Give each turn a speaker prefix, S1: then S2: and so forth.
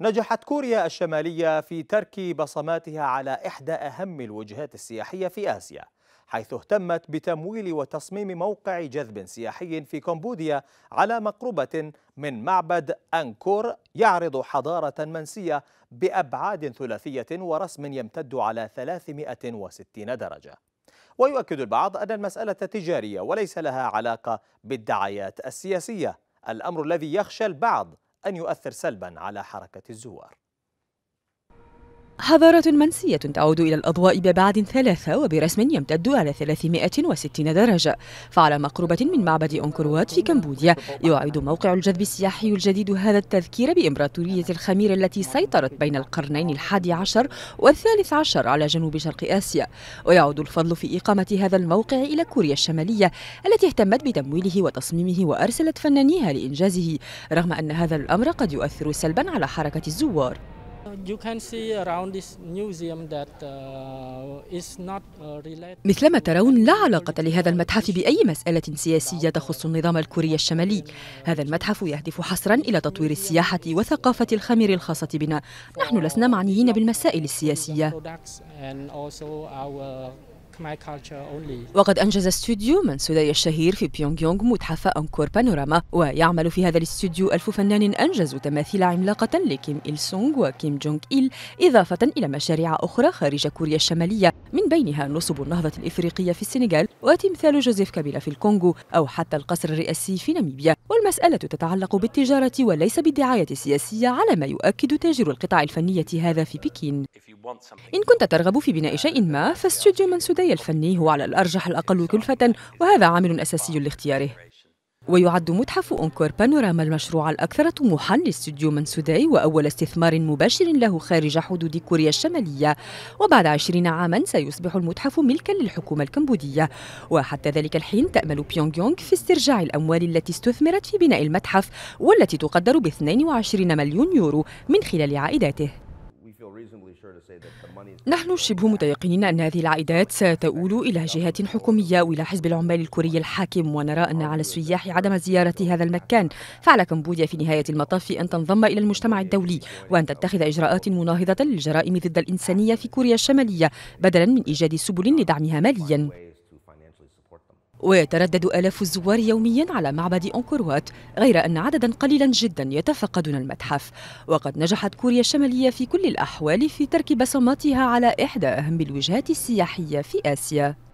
S1: نجحت كوريا الشمالية في ترك بصماتها على إحدى أهم الوجهات السياحية في آسيا حيث اهتمت بتمويل وتصميم موقع جذب سياحي في كمبوديا على مقربة من معبد أنكور يعرض حضارة منسية بأبعاد ثلاثية ورسم يمتد على 360 درجة ويؤكد البعض أن المسألة تجارية وليس لها علاقة بالدعايات السياسية الأمر الذي يخشى البعض أن يؤثر سلبا على حركة الزوار
S2: حضارة منسية تعود إلى الأضواء ببعد ثلاثة وبرسم يمتد على 360 درجة فعلى مقربة من معبد أنكروات في كمبوديا يعيد موقع الجذب السياحي الجديد هذا التذكير بإمبراطورية الخمير التي سيطرت بين القرنين الحادي عشر والثالث عشر على جنوب شرق آسيا ويعود الفضل في إقامة هذا الموقع إلى كوريا الشمالية التي اهتمت بتمويله وتصميمه وأرسلت فنانيها لإنجازه رغم أن هذا الأمر قد يؤثر سلبا على حركة الزوار Uh, uh, مثلما ترون لا علاقة لهذا المتحف بأي مسألة سياسية تخص النظام الكوري الشمالي هذا المتحف يهدف حصرا إلى تطوير السياحة وثقافة الخمير الخاصة بنا نحن لسنا معنيين بالمسائل السياسية وقد أنجز استوديو منسوداي الشهير في بيونغ يونغ متحف أنكور بانوراما ويعمل في هذا الاستوديو ألف فنان أنجزوا تماثيل عملاقة لكيم إل سونغ وكيم جونغ إيل إضافة إلى مشاريع أخرى خارج كوريا الشمالية من بينها نصب النهضة الإفريقية في السنغال وتمثال جوزيف كابيلا في الكونغو أو حتى القصر الرئاسي في ناميبيا والمسألة تتعلق بالتجارة وليس بالدعاية السياسية على ما يؤكد تاجر القطاع الفنية هذا في بكين إن كنت ترغب في بناء شيء ما فاستوديو منسوداي المحتوى الفني هو على الأرجح الأقل كلفة وهذا عامل أساسي لاختياره ويعد متحف أنكور بانوراما المشروع الأكثر طموحا لاستوديو منسوداي وأول استثمار مباشر له خارج حدود كوريا الشمالية وبعد عشرين عاما سيصبح المتحف ملكا للحكومة الكمبودية وحتى ذلك الحين تأمل بيونغ يونغ في استرجاع الأموال التي استثمرت في بناء المتحف والتي تقدر ب 22 مليون يورو من خلال عائداته نحن شبه متيقنين أن هذه العائدات ستؤول إلى جهات حكومية وإلى حزب العمال الكوري الحاكم ونرى أن على السياح عدم زيارة هذا المكان فعلى كمبوديا في نهاية المطاف أن تنضم إلى المجتمع الدولي وأن تتخذ إجراءات مناهضة للجرائم ضد الإنسانية في كوريا الشمالية بدلا من إيجاد سبل لدعمها ماليا ويتردد آلاف الزوار يوميا على معبد أنكروات غير أن عددا قليلا جدا يتفقدون المتحف وقد نجحت كوريا الشمالية في كل الأحوال في ترك بصماتها على إحدى أهم الوجهات السياحية في آسيا